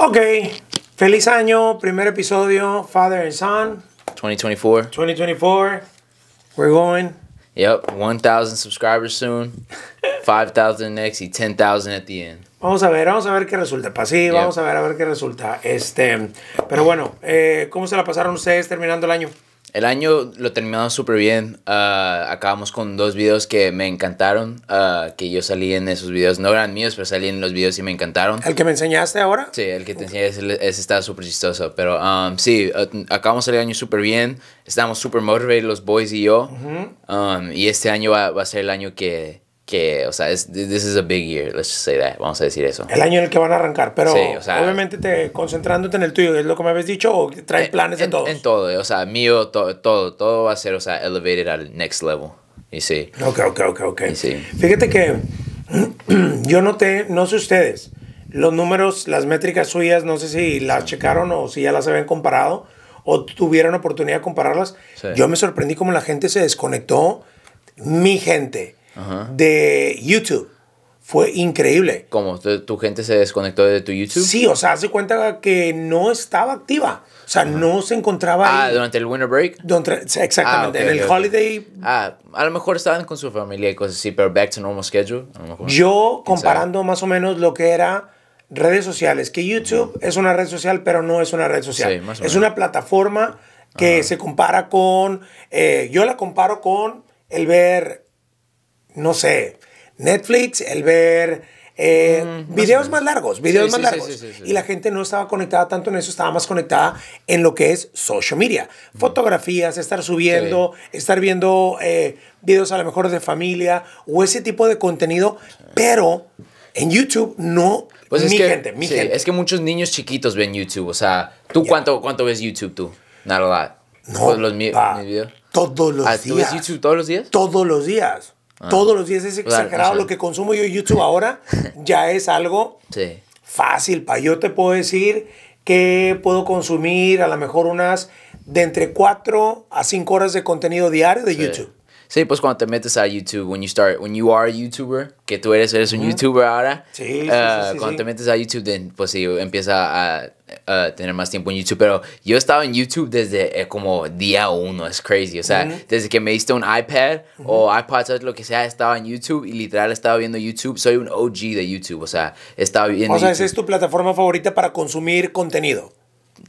Ok, feliz año, primer episodio, Father and Son. 2024. 2024. We're going. Yep, 1,000 subscribers soon. 5,000 next y 10,000 at the end. Vamos a ver, vamos a ver qué resulta. Pues vamos a ver, a ver qué resulta. Este, pero bueno, eh, ¿cómo se la pasaron ustedes terminando el año? el año lo terminamos súper bien. Ah, acabamos con dos videos que me encantaron. Ah, que yo salí en esos videos. No eran míos, pero salí en los videos y me encantaron. ¿El que me enseñaste ahora? Sí, el que te enseñé. Ese, estaba súper chistoso. Pero um, sí, acabamos el año súper bien. Estábamos súper motivados los boys y yo. Um, y este año va, a ser el año que, que, o sea, es, this is a big year, let's just say that, vamos a decir eso. El año en el que van a arrancar, pero obviamente te, concentrándote en el tuyo, es lo que me habías dicho, o traes eh, planes en, todo todos. En todo, eh, o sea, mío, todo, todo va a ser, o sea, elevated al next level, y sí. Ok, ok, ok, ok. sí. Fíjate que yo noté, no sé ustedes, los números, las métricas suyas, no sé si las checaron o si ya las habían comparado, o tuvieron oportunidad de compararlas. Yo me sorprendí como la gente se desconectó, mi gente de YouTube. Fue increíble. ¿Cómo? ¿Tu, gente se desconectó de tu YouTube? Sí, o sea, hace cuenta que no estaba activa. O sea, no se encontraba. Ah, durante el winter break. exactamente. Ah, en el holiday. Ah, a lo mejor estaban con su familia y cosas así, pero back to normal schedule. Yo, comparando más o menos lo que era redes sociales, que YouTube es una red social, pero no es una red social. más Es una plataforma que se compara con. Eh, yo la comparo con el ver no sé, Netflix, el ver eh, mm, videos más, largos, videos más largos. y la gente no estaba conectada tanto en eso, estaba más conectada en lo que es social media. Fotografías, estar subiendo, estar viendo eh, videos a lo mejor de familia o ese tipo de contenido, pero en YouTube no. Pues mi es que, gente, Es que muchos niños chiquitos ven YouTube. O sea, ¿tú cuánto, cuánto ves YouTube tú? Nada, No, los, Todos los días. Ah, ¿Tú ves YouTube todos los días? Todos los días. Ah. Todos los días es exagerado. lo que consumo yo en YouTube ahora ya es algo fácil. Yo te puedo decir que puedo consumir a lo mejor unas de entre 4 a 5 horas de contenido diario de YouTube. Sí, pues cuando te metes a YouTube, when you start, when are a YouTuber, que tú eres, eres un YouTuber ahora. Ah, cuando te metes a YouTube, pues sí, empieza a tener más tiempo en YouTube, pero yo he estado en YouTube desde eh, como día uno, es crazy. O sea, desde que me diste un iPad o iPod Touch, lo que sea, estado en YouTube y literal estado viendo YouTube. Soy un OG de YouTube, o sea, estado viendo. O sea, es tu plataforma favorita para consumir contenido.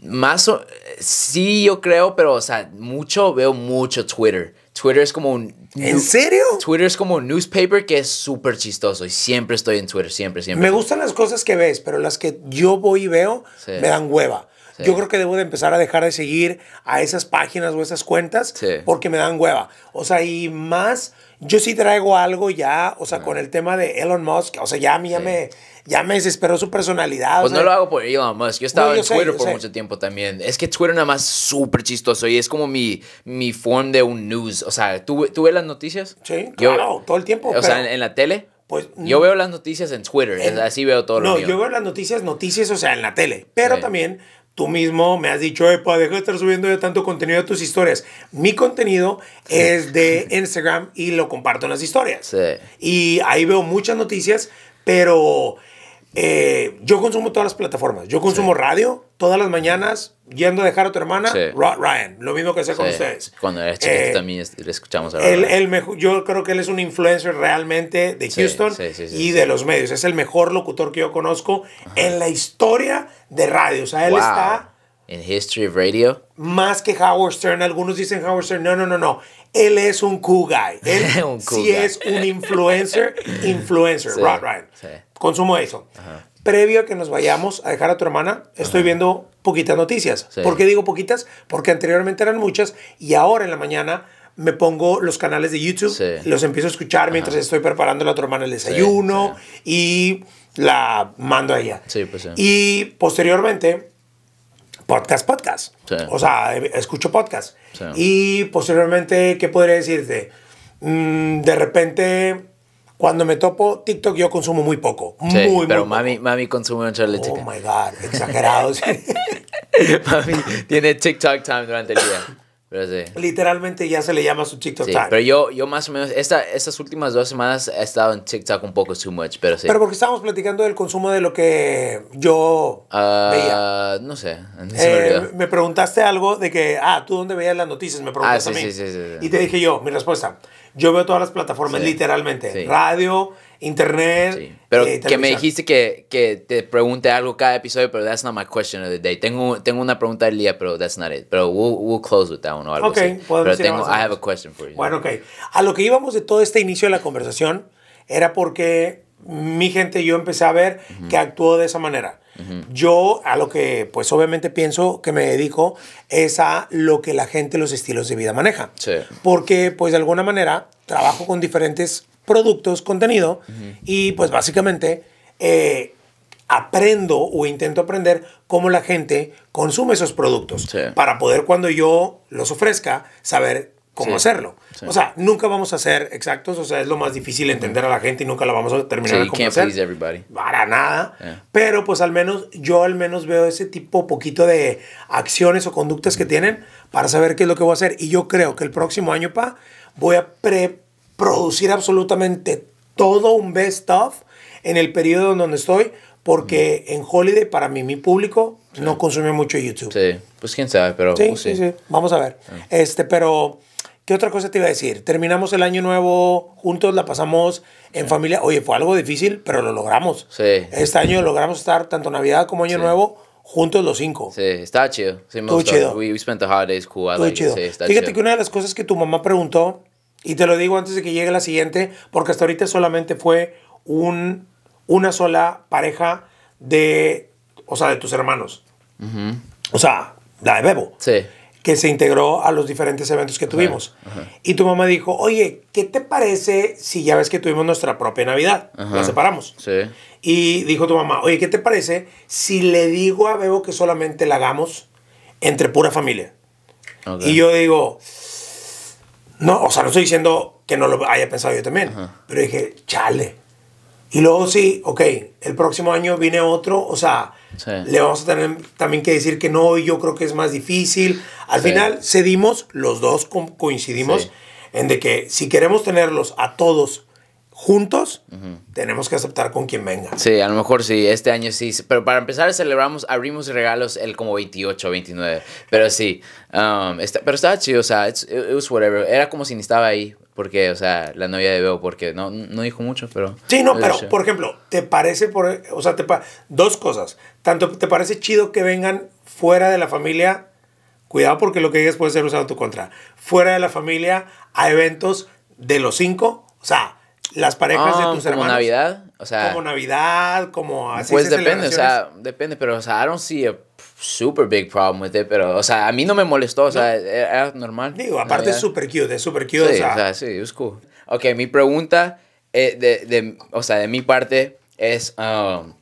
Más o, sí, yo creo, pero o sea, mucho, veo mucho Twitter. Twitter es como un... ¿En serio? Twitter es como un newspaper que es súper chistoso y siempre estoy en Twitter, siempre, siempre. Me gustan las cosas que ves, pero las que yo voy y veo me dan hueva. Yo creo que debo de empezar a dejar de seguir a esas páginas o esas cuentas porque me dan hueva. O sea, y más, yo sí traigo algo ya, o sea, con el tema de Elon Musk, o sea, ya a mí ya me ya me desesperó su personalidad. Pues no lo hago por Elon Musk. Yo estaba estado en Twitter por mucho tiempo también. Es que Twitter nada más súper chistoso y es como mi, mi form de un news. O sea, ¿tú, tú ves las noticias? Sí, claro, todo el tiempo. O sea, en, la tele. Pues, yo mm, veo las noticias en Twitter, así veo todo no, lo No, yo veo las noticias, noticias, o sea, en la tele. Pero también tú mismo me has dicho, pues deja de estar subiendo ya tanto contenido de tus historias. Mi contenido es de Instagram y lo comparto en las historias. Sí. Y ahí veo muchas noticias, pero eh, yo consumo todas las plataformas. Yo consumo radio todas las mañanas, yendo a dejar a tu hermana, Rod Ryan. Lo mismo que sé con ustedes. Cuando era chiquito eh, también le escuchamos a él, Yo creo que él es un influencer realmente de Houston y de los medios. Es el mejor locutor que yo conozco en la historia de radio. O sea, él está. En History of Radio. Más que Howard Stern. Algunos dicen Howard Stern. No, no, no, no. Él es un cool guy. Él un sí es un influencer, influencer, Rod Ryan consumo eso. Previo a que nos vayamos a dejar a tu hermana, estoy viendo poquitas noticias. ¿Por qué digo poquitas? Porque anteriormente eran muchas y ahora en la mañana me pongo los canales de YouTube, los empiezo a escuchar mientras estoy preparando a la hermana el desayuno y la mando a ella. Pues y posteriormente, podcast, podcast. O sea, escucho podcast. Y posteriormente, ¿qué podría decirte? Mm, de repente cuando me topo TikTok, yo consumo muy poco. Sí, pero mami, consume mami consume TikTok. Oh my God, exagerado. mami tiene TikTok time durante el día. Pero sí. Literalmente ya se le llama su TikTok time. Pero yo, yo más o menos, esta, estas últimas dos semanas he estado en TikTok un poco too much, pero sí. Pero porque estábamos platicando del consumo de lo que yo ah, veía. No sé. Eh, me, preguntaste algo de que, ah, ¿tú dónde veías las noticias? Me preguntaste ah, a mí. Sí, sí, sí, Y te dije yo, mi respuesta yo veo todas las plataformas, literalmente. Radio, internet. Pero eh, que me dijiste que, que, te pregunte algo cada episodio, pero that's not my question of the day. Tengo, tengo una pregunta del día, pero that's not it. Pero we'll, close with that one o algo okay, Pero tengo, I have a question for you. Bueno, ok. A lo que íbamos de todo este inicio de la conversación era porque mi gente y yo empecé a ver que actuó de esa manera. Yo a lo que pues obviamente pienso que me dedico es a lo que la gente, los estilos de vida maneja. Porque pues de alguna manera trabajo con diferentes productos, contenido y pues básicamente... Eh, aprendo o intento aprender cómo la gente consume esos productos para poder cuando yo los ofrezca saber cómo hacerlo. O sea, nunca vamos a ser exactos, o sea, es lo más difícil entender a la gente y nunca la vamos a terminar de can't Para nada. Pero pues al menos, yo al menos veo ese tipo poquito de acciones o conductas que tienen para saber qué es lo que voy a hacer. Y yo creo que el próximo año, pa, voy a preproducir absolutamente todo un best of en el periodo en donde estoy, porque en Holiday, para mí, mi público no consume mucho YouTube. Sí, pues quién sabe, pero... Sí, pues, sí, sí, vamos a ver. Ah. Este, pero... ¿Qué otra cosa te iba a decir? Terminamos el año nuevo juntos, la pasamos en familia. Oye, fue algo difícil, pero lo logramos. Sí. Este año logramos estar tanto Navidad como Año Nuevo juntos los cinco. Sí, está chido. Sí, chido. We, spent the holidays cool. chido. Fíjate que una de las cosas que tu mamá preguntó, y te lo digo antes de que llegue la siguiente, porque hasta ahorita solamente fue un, una sola pareja de, o sea, de tus hermanos. O sea, la de Bebo. Sí que se integró a los diferentes eventos que tuvimos. Y tu mamá dijo, oye, ¿qué te parece si ya ves que tuvimos nuestra propia Navidad? la separamos. Sí. Y dijo tu mamá, oye, ¿qué te parece si le digo a Bebo que solamente la hagamos entre pura familia? Y yo digo, no, o sea, no estoy diciendo que no lo haya pensado yo también, pero dije, chale. Y luego sí, ok, el próximo año viene otro, o sea, le vamos a tener también que decir que no, yo creo que es más difícil. Al final cedimos, los dos coincidimos en de que si queremos tenerlos a todos juntos, tenemos que aceptar con quien venga. Sí, a lo mejor sí, este año sí. Pero para empezar, celebramos, abrimos regalos el como 28, 29. Pero sí, um, está, pero estaba chido, o sea, it was whatever. Era como si ni estaba ahí porque, o sea, la novia de veo porque no, no dijo mucho, pero... Sí, no, pero, por ejemplo, ¿te parece, por, o sea, te pa dos cosas? Tanto te parece chido que vengan fuera de la familia, cuidado porque lo que digas puede ser usado en tu contra, fuera de la familia a eventos de los cinco, o sea, las parejas de ah, tus como Navidad, o sea... Como Navidad, como así. Pues depende, o sea, depende, pero, o sea, Aaron sí super big problem with it, pero, o sea, a mí no me molestó, o sea, e-, era normal. Digo, aparte es super cute, es super cute, o sea. sí, es cool. Ok, mi pregunta, eh, de, de, o sea, de mi parte es, um,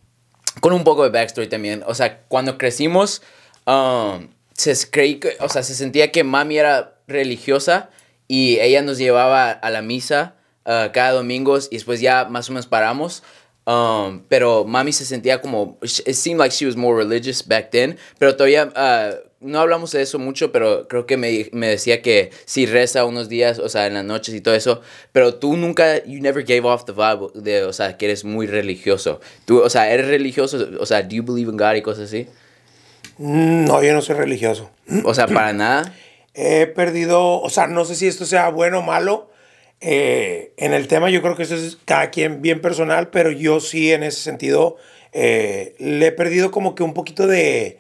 con un poco de backstory también, o sea, cuando crecimos, um, se creí o sea, se sentía que mami era religiosa y ella nos llevaba a la misa uh, cada domingo y después ya más o menos paramos. Um, pero mami se sentía como, it seemed like she was more religious back then, pero todavía uh, no hablamos de eso mucho, pero creo que me, decía que si reza unos días, o sea, en las noches y todo eso, pero tú nunca, you never gave off the vibe de, o sea, que eres muy religioso. Tú, o sea, eres religioso, o sea, do you believe in God y cosas así? No, yo no soy religioso. O sea, para nada. He perdido, o sea, no sé si esto sea bueno o malo, eh, en el tema yo creo que eso es cada quien bien personal, pero yo sí en ese sentido eh, le he perdido como que un poquito de,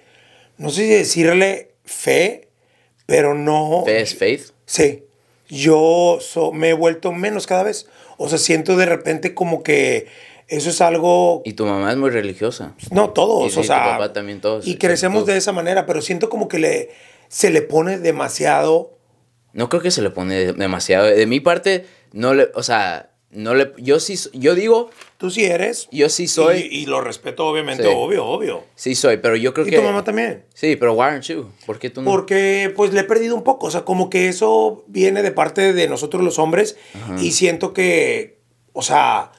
no sé si decirle fe, pero no... ¿Fe es faith? Sí. Yo me he vuelto menos cada vez. O sea, siento de repente como que eso es algo... Y tu mamá es muy religiosa. No, todos. Y, o tu papá también todos. Y crecemos de esa manera, pero siento como que le, se le pone demasiado no creo que se le pone demasiado. De mi parte, no le, o sea, no le, yo sí, yo digo. Tú sí eres. Yo sí soy. Y, lo respeto, obviamente, obvio, obvio. Sí soy, pero yo creo que. Y tu mamá también. Sí, pero why aren't you? ¿Por qué tú no? Porque, pues, le he perdido un poco. O sea, como que eso viene de parte de nosotros los hombres. Y siento que, o sea,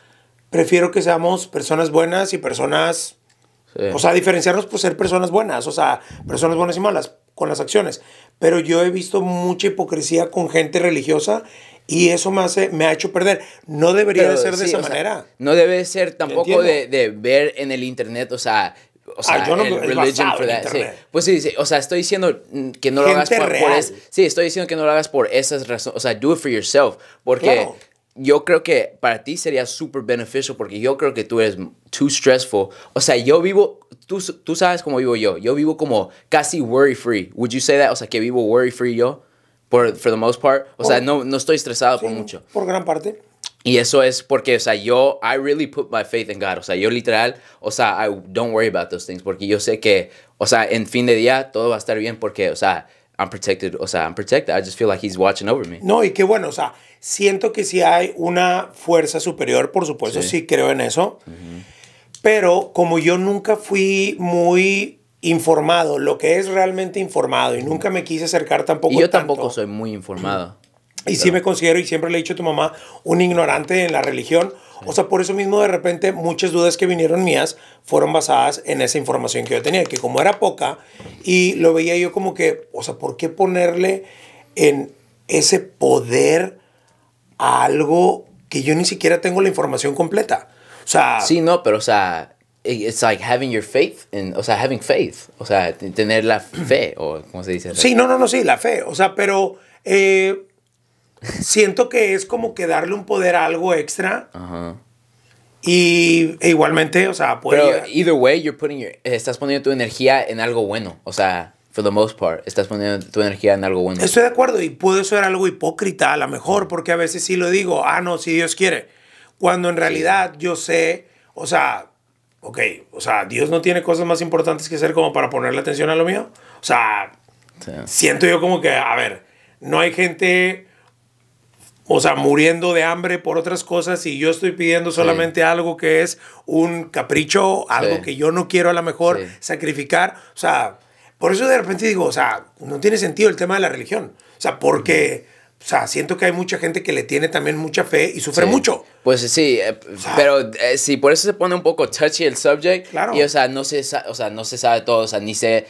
prefiero que seamos personas buenas y personas O sea, diferenciarnos por ser personas buenas, o sea, personas buenas y malas con las acciones. Pero yo he visto mucha hipocresía con gente religiosa y eso me, hace, me ha hecho perder. No debería de ser de esa manera. no debe ser tampoco de, ver en el internet, o sea... O sea, ah, yo no el religion for that. Pues sí, o sea, estoy diciendo que no lo hagas por, sí, estoy diciendo que no lo hagas por esas razones, o sea, do it for yourself, porque yo creo que para ti sería súper beneficioso porque yo creo que tú eres too stressful. O sea, yo vivo, tú, tú sabes cómo vivo yo. Yo vivo como casi worry free. Would you say that? O sea, que vivo worry free yo, por for the most part. O sea, no, no estoy estresado por mucho. Por gran parte. Y eso es porque, o sea, yo, I really put my faith in God. O sea, yo literal, o sea, I don't worry about those things porque yo sé que, o sea, en fin de día todo va a estar bien porque, o sea, I'm protected. O sea, I'm protected. I just feel like he's watching over me. No, y qué bueno, o sea, Siento que sí hay una fuerza superior, por supuesto, sí, creo en eso. Pero como yo nunca fui muy informado, lo que es realmente informado, y nunca me quise acercar tampoco. Y yo tampoco soy muy informado. Y sí me considero, y siempre le he dicho a tu mamá, un ignorante en la religión. O sea, por eso mismo de repente muchas dudas que vinieron mías fueron basadas en esa información que yo tenía, que como era poca, y lo veía yo como que, o sea, ¿por qué ponerle en ese poder a algo que yo ni siquiera tengo la información completa. O sea. Sí, no, pero o sea. It's like having your faith, in, o sea, having faith, o sea, tener la fe, o cómo se dice. Sí, no, no, no, sí, la fe, o sea, pero eh, siento que es como que darle un poder a algo extra. Ajá. Y e igualmente, o sea, puede. Pero either way, you're putting your, estás poniendo tu energía en algo bueno, o sea por the most parte estás poniendo tu energía en algo bueno. Estoy de acuerdo y puedo ser algo hipócrita a lo mejor, porque a veces sí lo digo, ah, no, si Dios quiere. Cuando en realidad yo sé, o sea, ok, o sea, Dios no tiene cosas más importantes que hacer como para ponerle atención a lo mío. O sea, siento yo como que, a ver, no hay gente, o sea, muriendo de hambre por otras cosas y yo estoy pidiendo solamente algo que es un capricho, algo que yo no quiero a lo mejor sacrificar. O sea, por eso de repente digo, o sea, no tiene sentido el tema de la religión. O sea, porque, o sea, siento que hay mucha gente que le tiene también mucha fe y sufre mucho. Pues sí, eh, pero eh, sí, por eso se pone un poco touchy el subject. Claro. Y, o sea, no se, o sea, no se sabe todo, o sea, ni sé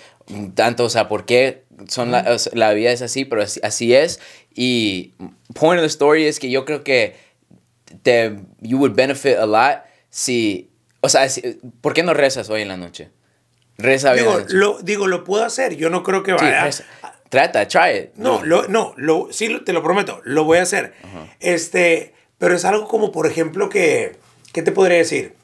tanto, o sea, por qué son la, la vida es así, pero así, es. Y point of the story es que yo creo que te, you would benefit a lot si, o sea, ¿por qué no rezas hoy en la noche? Reza bien. Digo, lo, digo, lo puedo hacer. Yo no creo que vaya. Trata, try No, no, lo, sí, te lo prometo, lo voy a hacer. Este, pero es algo como, por ejemplo, que, ¿qué te podría decir?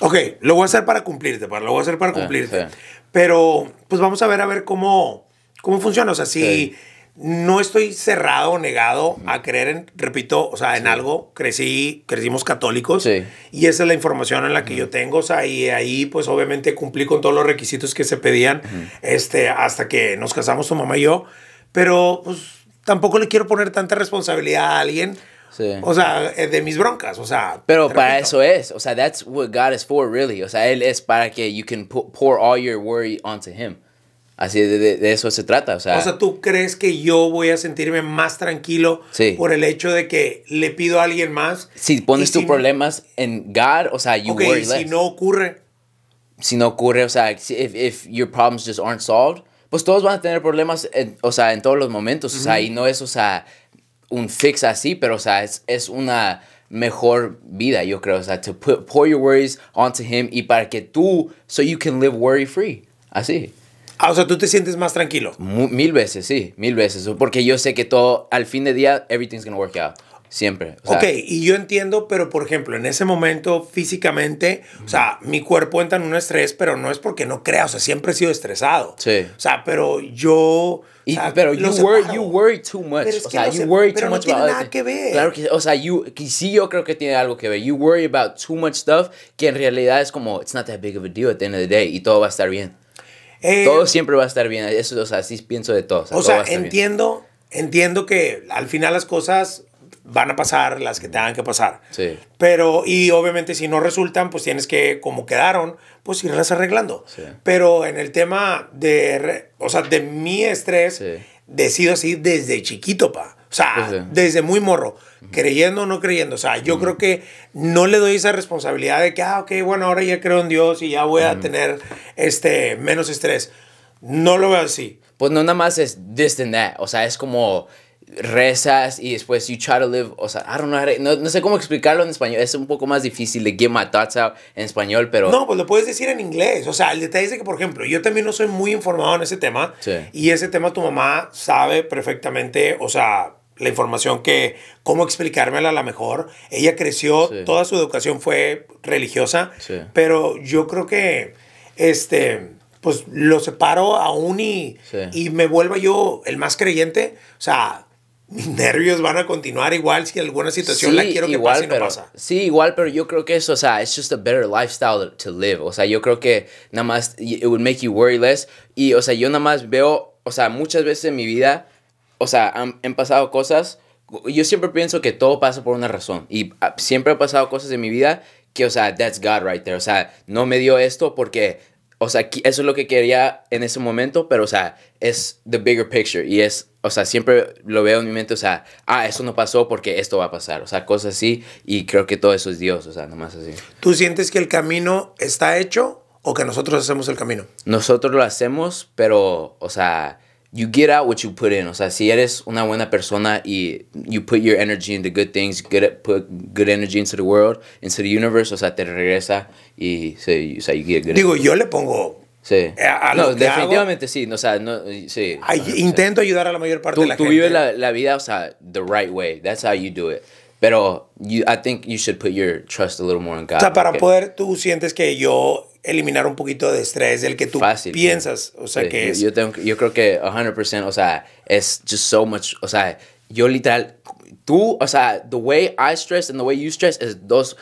Ok, lo voy a hacer para cumplirte, para, lo voy a hacer para ah, cumplirte. Pero, pues vamos a ver, a ver cómo, cómo funciona. O sea, si no estoy cerrado o negado a creer en, repito, o sea, en algo. Crecí, crecimos católicos. Y esa es la información en la que yo tengo. O sea, y ahí, pues obviamente cumplí con todos los requisitos que se pedían este, hasta que nos casamos tu mamá y yo. Pero, pues, tampoco le quiero poner tanta responsabilidad a alguien. O sea, eh, de mis broncas, o sea. Pero para eso es, o sea, that's what God is for, really. O sea, Él es para que you can pour all your worry onto Him. Así de, de, eso se trata. O sea, o sea, ¿tú crees que yo voy a sentirme más tranquilo por el hecho de que le pido a alguien más? Si pones tus problemas en God, o sea, you worry less. Si no ocurre. Si no ocurre, o sea, if, if your problems just aren't solved, pues todos van a tener problemas, o sea, en todos los momentos. O sea, y no es, o sea, un fix así, pero, o sea, es, es una mejor vida, yo creo. O sea, to put, pour your worries onto him y para que tú, so you can live worry free. Así. Ah, o sea, tú te sientes más tranquilo. Mil veces, sí, mil veces. Porque yo sé que todo, al fin de día, everything's gonna work out. Siempre. ok, y yo entiendo, pero por ejemplo, en ese momento físicamente, o sea, mi cuerpo entra en un estrés, pero no es porque no crea, o sea, siempre he sido estresado. Sí. O sea, pero yo... pero you worry, too much. o sea, em-, no you worry no tiene nada que ver. Claro que, o sea, you, sí yo creo que tiene algo que ver. You worry about too much stuff que en realidad es como, it's not that big of a deal at the end of the day y todo va a estar bien. Eh, todo siempre va a estar bien. Eso, así pienso de todo. O sea, entiendo, entiendo que al final las cosas van a pasar las que tengan que pasar. Pero, y obviamente si no resultan, pues tienes que, como quedaron, pues irlas arreglando. Pero en el tema de, o sea, de mi estrés, decido así desde chiquito, pa. O sea, desde, muy morro, creyendo o no creyendo. O sea, yo creo que no le doy esa responsabilidad de que, ah, ok, bueno, ahora ya creo en Dios y ya voy a tener este, menos estrés. No lo veo así. Pues no nada más es this and that. O sea, es como rezas y después you try to live, o sea, I don't know, no, sé cómo explicarlo en español, es un poco más difícil de get my en español, pero... No, pues lo puedes decir en inglés, o sea, el detalle es que, por ejemplo, yo también no soy muy informado en ese tema y ese tema tu mamá sabe perfectamente, o sea, la información que, cómo explicármela a la mejor, ella creció, toda su educación fue religiosa, pero yo creo que, este pues lo separo aún y, y me vuelva yo el más creyente. O sea, mis nervios van a continuar igual si alguna situación la quiero que igual, pase no pasa. Sí, igual, pero yo creo que eso, o sea, it's just a better lifestyle to live. O sea, yo creo que nada más, it would make you worry less. Y, o sea, yo nada más veo, o sea, muchas veces en mi vida, o sea, han, han pasado cosas. Yo siempre pienso que todo pasa por una razón. Y ah, siempre han pasado cosas en mi vida que, o sea, that's God right there. O sea, no me dio esto porque o sea, eso es lo que quería en ese momento, pero, o sea, es the bigger picture y es, o sea, siempre lo veo en mi mente, o sea, ah, eso no pasó porque esto va a pasar, o sea, cosas así y creo que todo eso es Dios, o sea, nomás así. ¿Tú sientes que el camino está hecho o que nosotros hacemos el camino? Nosotros lo hacemos, pero, o sea, you get out what you put in. O sea, si eres una buena persona y you put your energy into good things, good, put good energy into the world, into the universe, o sea, te regresa y se, o sea, you get good Digo, yo le pongo Sí. no, definitivamente sí. O sea, no, sí. intento ayudar a la mayor parte de la tú gente. Tú vives la, la, vida, o sea, the right way. That's how you do it. Pero you, I think you should put your trust a little more in God. O sea, para poder, tú sientes que yo eliminar un poquito de estrés del que tú piensas, o sea, que yo, es... Yo, tengo, yo creo que 100%, o sea, es just so much, o sea, yo literal, tú, o sea, the way I stress and the way you stress es dos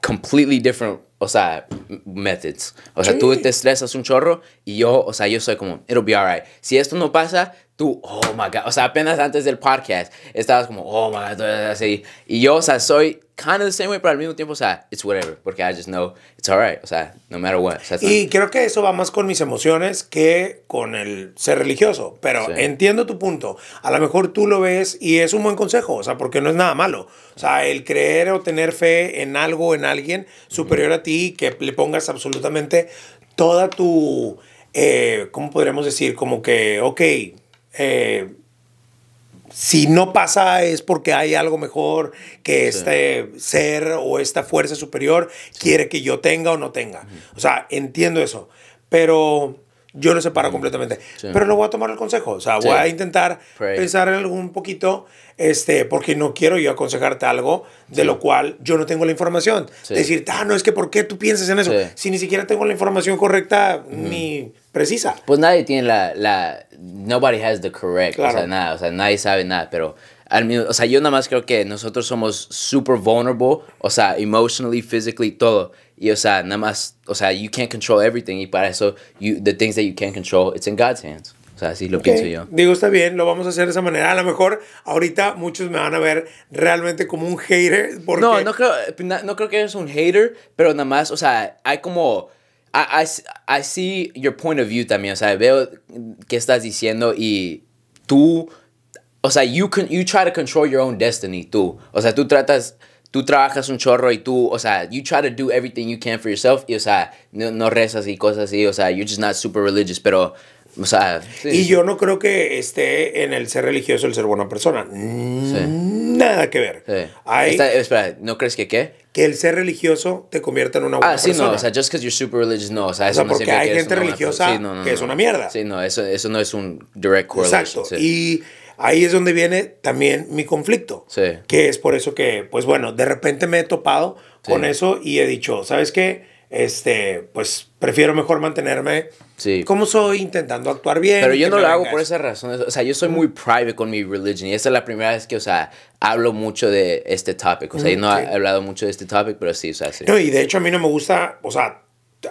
completely different, o sea, methods. O sea, tú te estresas un chorro y yo, o sea, yo soy como, it'll be alright. Si esto no pasa, tú, oh my God, o sea, apenas antes del podcast, estabas como, oh my God, así. Y yo, o sea, soy kind of the same way, pero al mismo tiempo, o sea, it's whatever, porque I just know it's all right. o sea, no matter what. y creo que eso va más con mis emociones que con el ser religioso, pero entiendo tu punto. A lo mejor tú lo ves y es un buen consejo, o sea, porque no es nada malo. O sea, el creer o tener fe en algo, en alguien superior a ti, que le pongas absolutamente toda tu, eh, ¿cómo podríamos decir? Como que, ok eh, si no pasa es porque hay algo mejor que este ser o esta fuerza superior quiere que yo tenga o no tenga. O sea, entiendo eso. Pero yo lo separo completamente. Pero no voy a tomar el consejo. O sea, voy a intentar pensar en algún poquito, este, porque no quiero yo aconsejarte algo de lo cual yo no tengo la información. Decir, ah, no, es que ¿por qué tú piensas en eso? Si ni siquiera tengo la información correcta ni precisa. Pues nadie tiene la, la nobody has the correct, o sea, nada, o sea, nadie sabe nada, pero o sea, yo nada más creo que nosotros somos super vulnerable, o sea, emotionally, physically, todo. Y o sea, nada más, o sea, you can't control everything y para eso, you, the things that you can't control, it's in God's hands. O sea, así lo pienso yo. Digo, está bien, lo vamos a hacer de esa manera. A lo mejor ahorita muchos me van a ver realmente como un hater. Porque... No, no creo, creo que eres un hater, pero nada más, o sea, hay como... I, see your point of view también, o sea, veo qué estás diciendo y tú, o sea, you, can, you try to control your own destiny, tú. O sea, tú tratas tú trabajas un chorro y tú, o sea, you try to do everything you can for yourself y, o sea, no, no rezas y cosas así, o sea, you're just not super religious, pero, o sea... Y yo no creo que esté en el ser religioso el ser buena persona. Sí. Nada que ver. Sí. Hay... espera, ¿no crees que qué? Que el ser religioso te convierta en una buena persona. Ah, sí, no, o sea, just because you're super religious, no, o sea, eso o sea, porque hay gente religiosa que es una mierda. Sí, no, eso, eso no es un direct correlation. Exacto, y ahí es donde viene también mi conflicto. Que es por eso que, pues bueno, de repente me he topado con eso y he dicho, ¿sabes qué? Este, pues prefiero mejor mantenerme sí. como soy, intentando actuar bien. Pero yo no lo hago por esa razón. O sea, yo soy muy private con mi religion y esta es la primera vez que, o sea, hablo mucho de este topic. O sea, no he hablado mucho de este topic, pero sí, o sea, sí. No, y de hecho a mí no me gusta, o sea,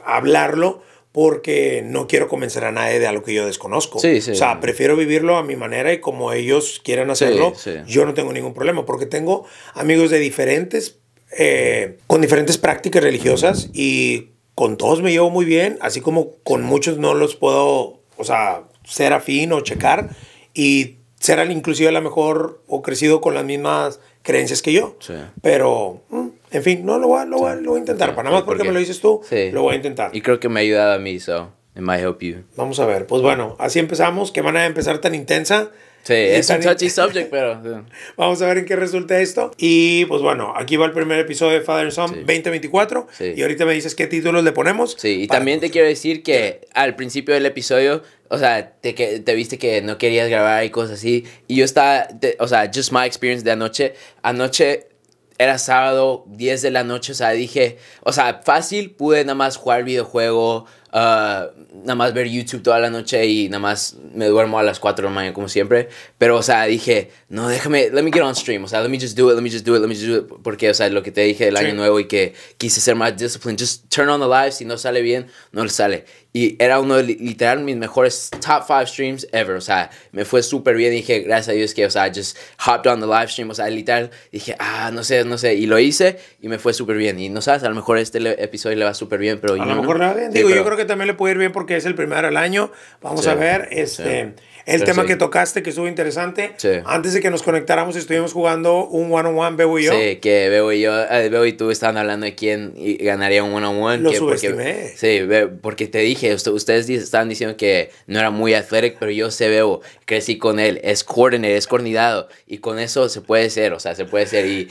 hablarlo porque no quiero convencer a nadie de algo que yo desconozco. Sí, sí. O sea, prefiero vivirlo a mi manera y como ellos quieran hacerlo, yo no tengo ningún problema, porque tengo amigos de diferentes, eh, con diferentes prácticas religiosas y con todos me llevo muy bien, así como con muchos no los puedo, o sea, ser afín o checar y ser inclusive a lo mejor o crecido con las mismas creencias que yo. Pero... Mm, en fin, no, lo voy a, lo voy a, lo intentar. Para nada más porque, me lo dices tú, lo voy a intentar. Y creo que me ha ayudado a mí, so it might help you. Vamos a ver. Pues bueno, así empezamos. Qué manera de empezar tan intensa. Sí, es un touchy subject, pero... Vamos a ver en qué resulta esto. Y pues bueno, aquí va el primer episodio de Father and Son 2024. Y ahorita me dices qué títulos le ponemos. Sí, y también te quiero decir que al principio del episodio, o sea, te, te viste que no querías grabar y cosas así. Y yo estaba, o sea, just my experience de anoche. Anoche era sábado, 10 de la noche, o sea, dije, o sea, fácil, pude nada más jugar videojuego, ah, nada más ver YouTube toda la noche y nada más me duermo a las 4 de la mañana como siempre, pero, o sea, dije, no, déjame, let me get on stream, o sea, let me just do it, let me just do it, let me just do it, porque, o sea, lo que te dije el año nuevo y que quise ser más disciplined, just turn on the live, si no sale bien, no le sale. Y era uno de, literal, mis mejores top 5 streams ever. O sea, me fue súper bien. Dije, gracias a Dios que, o sea, just hopped on the live stream. O sea, literal, dije, ah, no sé, no sé. Y lo hice y me fue súper bien. Y no sabes, a lo mejor este episodio le va súper bien, pero. A Bien. yo creo que también le puede ir bien porque es el primero del año. Vamos a ver, este. El tema que tocaste, que estuvo interesante. Sí. Antes de que nos conectáramos, estuvimos jugando un one-on-one, Bebo y yo. Sí, que Bebo y yo, eh, Bebo y tú estaban hablando de quién ganaría un one-on-one. Lo que subestimé. sí, porque te dije ustedes estaban diciendo que no era muy athletic, pero yo se veo, crecí con él, es corner, es coordinado, y con eso se puede ser, o sea, se puede ser. Y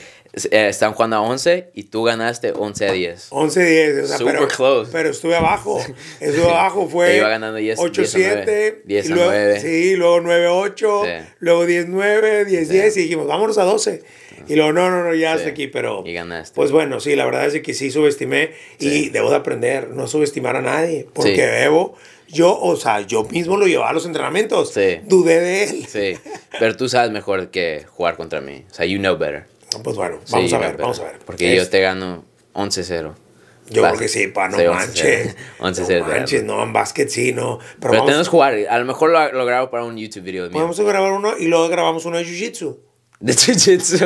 eh, están jugando a 11 y tú ganaste 11 a 10. 11 a 10, Super close. pero estuve abajo, estuve abajo, fue iba ganando 8 luego, 9. Sí, luego 9 8, luego 10 9, 10 y dijimos, vámonos a 12. Y luego, no, no, no, ya sí. aquí, pero... Y ganaste. Pues bueno, sí, la verdad es que sí subestimé y debo de aprender, no subestimar a nadie, porque debo... Yo, o sea, yo mismo lo llevaba a los entrenamientos. Dudé de él. Sí. Pero tú sabes mejor que jugar contra mí. O sea, you know better. pues bueno, vamos a ver, vamos a ver. Porque yo te gano 11-0. Yo porque sí, pa, no manches. 11 no manches, no, en básquet sí, no. Pero, tenemos que jugar. A lo mejor lo, grabo para un YouTube video mío. Vamos a grabar uno y luego grabamos uno de Jiu-Jitsu de jiu-jitsu.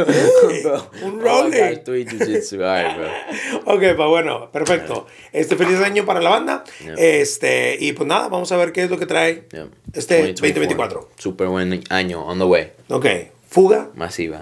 un rolling. ok, pues bueno, perfecto. Este feliz año para la banda. Este, y pues nada, vamos a ver qué es lo que trae este 2024. Super buen año, on the way. Ok, fuga. Masiva.